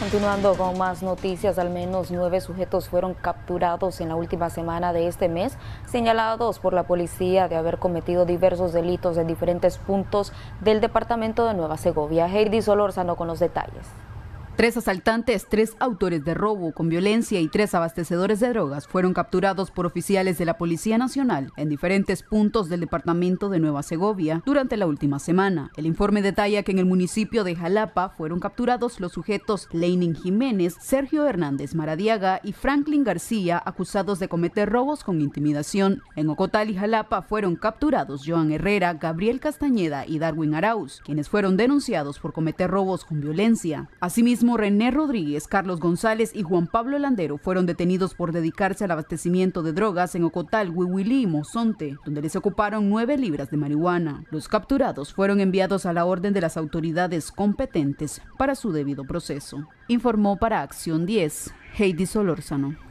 Continuando con más noticias, al menos nueve sujetos fueron capturados en la última semana de este mes, señalados por la policía de haber cometido diversos delitos en diferentes puntos del departamento de Nueva Segovia. Heidi Solórzano con los detalles. Tres asaltantes, tres autores de robo con violencia y tres abastecedores de drogas fueron capturados por oficiales de la Policía Nacional en diferentes puntos del departamento de Nueva Segovia durante la última semana. El informe detalla que en el municipio de Jalapa fueron capturados los sujetos lenin Jiménez, Sergio Hernández Maradiaga y Franklin García, acusados de cometer robos con intimidación. En Ocotal y Jalapa fueron capturados Joan Herrera, Gabriel Castañeda y Darwin Arauz, quienes fueron denunciados por cometer robos con violencia. Asimismo, René Rodríguez, Carlos González y Juan Pablo Landero fueron detenidos por dedicarse al abastecimiento de drogas en Ocotal, Huihuilí y Mozonte, donde les ocuparon nueve libras de marihuana. Los capturados fueron enviados a la orden de las autoridades competentes para su debido proceso. Informó para Acción 10, Heidi Solórzano.